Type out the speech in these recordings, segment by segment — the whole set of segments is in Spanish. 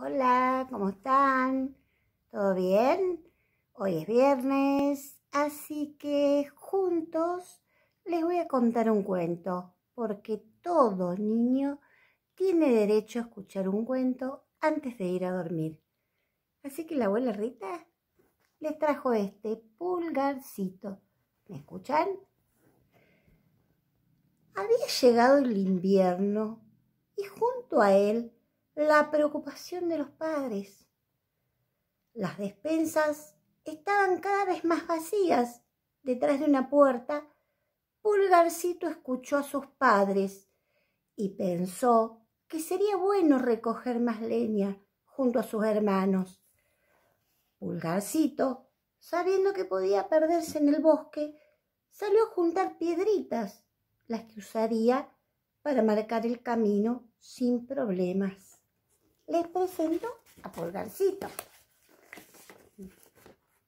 Hola, ¿cómo están? ¿Todo bien? Hoy es viernes, así que juntos les voy a contar un cuento, porque todo niño tiene derecho a escuchar un cuento antes de ir a dormir. Así que la abuela Rita les trajo este pulgarcito. ¿Me escuchan? Había llegado el invierno y junto a él la preocupación de los padres. Las despensas estaban cada vez más vacías. Detrás de una puerta, Pulgarcito escuchó a sus padres y pensó que sería bueno recoger más leña junto a sus hermanos. Pulgarcito, sabiendo que podía perderse en el bosque, salió a juntar piedritas, las que usaría para marcar el camino sin problemas les presento a Pulgarcito.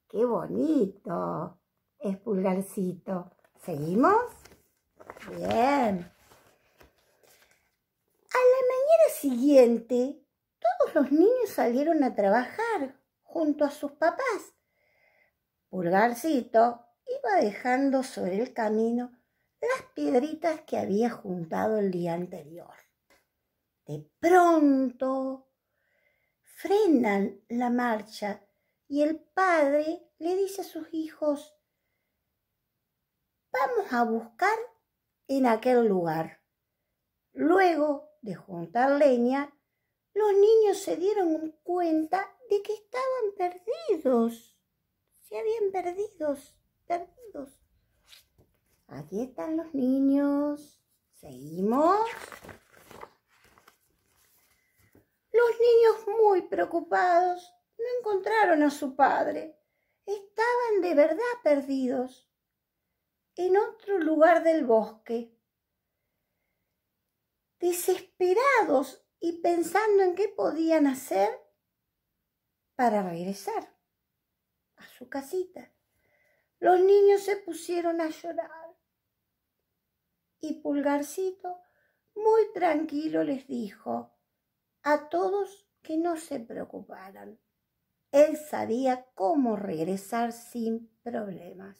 ¡Qué bonito! Es Pulgarcito. ¿Seguimos? Bien. A la mañana siguiente, todos los niños salieron a trabajar junto a sus papás. Pulgarcito iba dejando sobre el camino las piedritas que había juntado el día anterior. De pronto, frenan la marcha y el padre le dice a sus hijos, vamos a buscar en aquel lugar. Luego de juntar leña, los niños se dieron cuenta de que estaban perdidos. Se habían perdidos, perdidos. Aquí están los niños. Seguimos niños muy preocupados no encontraron a su padre. Estaban de verdad perdidos en otro lugar del bosque. Desesperados y pensando en qué podían hacer para regresar a su casita, los niños se pusieron a llorar. Y Pulgarcito, muy tranquilo, les dijo, a todos que no se preocuparan. Él sabía cómo regresar sin problemas.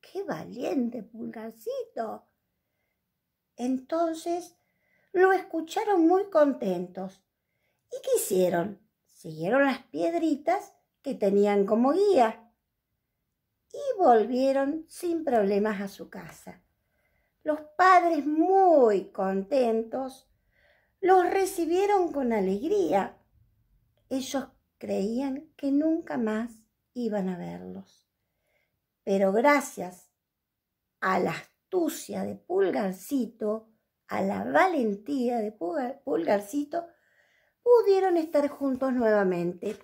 ¡Qué valiente pulgarcito! Entonces lo escucharon muy contentos. ¿Y qué hicieron? Siguieron las piedritas que tenían como guía y volvieron sin problemas a su casa. Los padres muy contentos los recibieron con alegría. Ellos creían que nunca más iban a verlos. Pero gracias a la astucia de Pulgarcito, a la valentía de Pulgarcito, pudieron estar juntos nuevamente.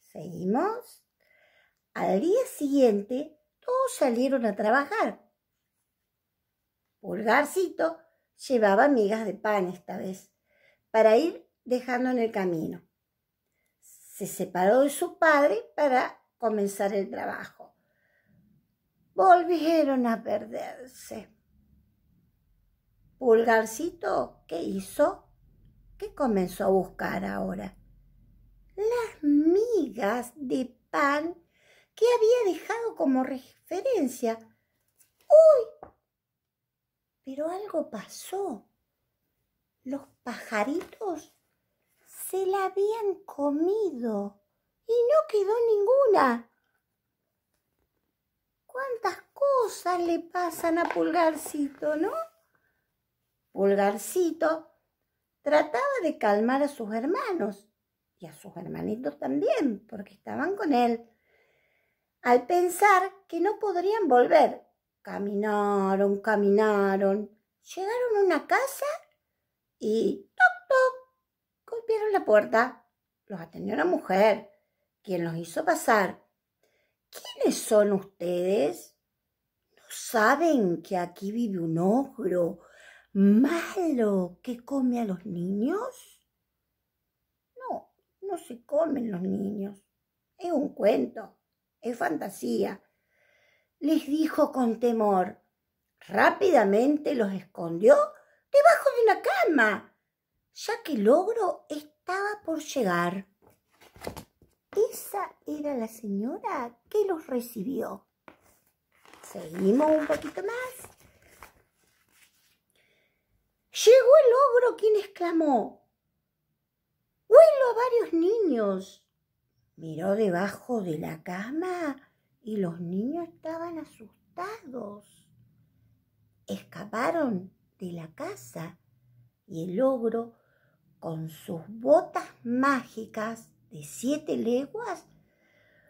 Seguimos. Al día siguiente, todos salieron a trabajar. Pulgarcito llevaba migas de pan esta vez, para ir dejando en el camino. Se separó de su padre para comenzar el trabajo. Volvieron a perderse. Pulgarcito, ¿qué hizo? ¿Qué comenzó a buscar ahora? Las migas de pan que había dejado como referencia. ¡Uy! Pero algo pasó. Los pajaritos se la habían comido y no quedó ninguna. ¿Cuántas cosas le pasan a Pulgarcito, no? Pulgarcito trataba de calmar a sus hermanos y a sus hermanitos también, porque estaban con él, al pensar que no podrían volver Caminaron, caminaron, llegaron a una casa y toc toc, golpearon la puerta. Los atendió una mujer, quien los hizo pasar. ¿Quiénes son ustedes? ¿No saben que aquí vive un ogro malo que come a los niños? No, no se comen los niños. Es un cuento, es fantasía les dijo con temor. Rápidamente los escondió debajo de una cama, ya que el ogro estaba por llegar. Esa era la señora que los recibió. Seguimos un poquito más. Llegó el ogro quien exclamó, Huelo a varios niños. Miró debajo de la cama y los niños estaban asustados. Escaparon de la casa y el ogro, con sus botas mágicas de siete leguas,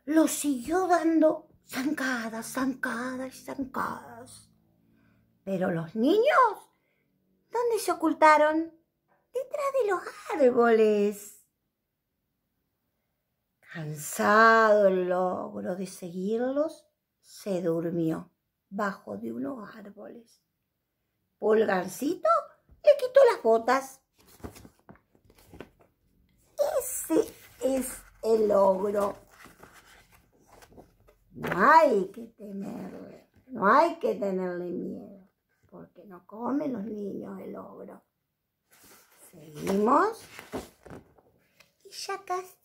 los siguió dando zancadas, zancadas y zancadas. Pero los niños, ¿dónde se ocultaron? Detrás de los árboles. Cansado el logro de seguirlos, se durmió bajo de unos árboles. Pulgancito le quitó las botas. Ese es el logro. No hay que temerle, no hay que tenerle miedo, porque no comen los niños el ogro. Seguimos. Y ya casi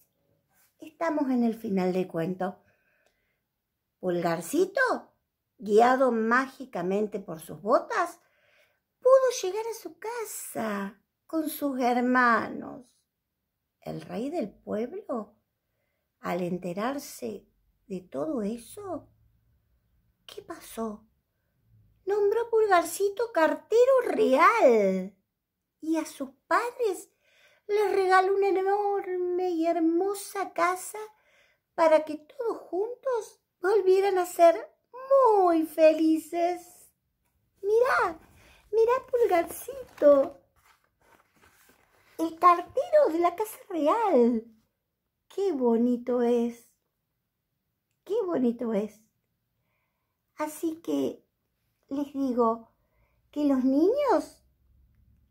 estamos en el final del cuento. Pulgarcito, guiado mágicamente por sus botas, pudo llegar a su casa con sus hermanos. El rey del pueblo, al enterarse de todo eso, ¿qué pasó? Nombró Pulgarcito cartero real y a sus padres les regalo una enorme y hermosa casa para que todos juntos volvieran a ser muy felices. Mirá, mirá Pulgarcito, el cartero de la casa real. Qué bonito es, qué bonito es. Así que les digo que los niños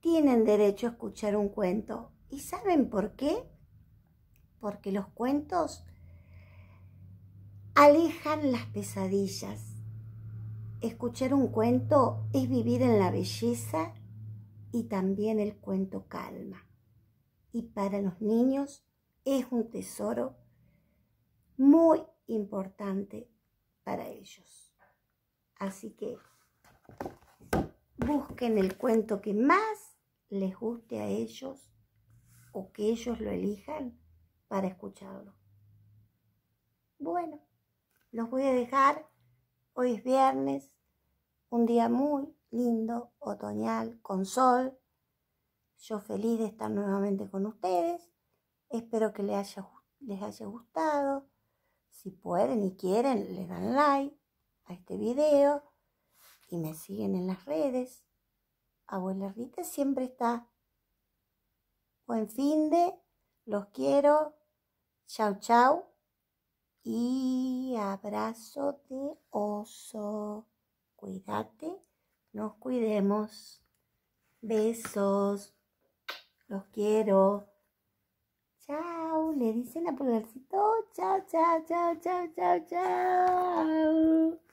tienen derecho a escuchar un cuento. ¿Y saben por qué? Porque los cuentos alejan las pesadillas. Escuchar un cuento es vivir en la belleza y también el cuento calma. Y para los niños es un tesoro muy importante para ellos. Así que busquen el cuento que más les guste a ellos o que ellos lo elijan para escucharlo. Bueno, los voy a dejar. Hoy es viernes, un día muy lindo, otoñal, con sol. Yo feliz de estar nuevamente con ustedes. Espero que les haya, gustado. Si pueden y quieren, le dan like a este video y me siguen en las redes. Abuela Rita siempre está Buen fin de, los quiero. Chau, chao. Y abrazo de oso. Cuídate, nos cuidemos. Besos. Los quiero. Chao, le dicen a Pulgarcito. Chao, chao, chao, chao, chao, chao.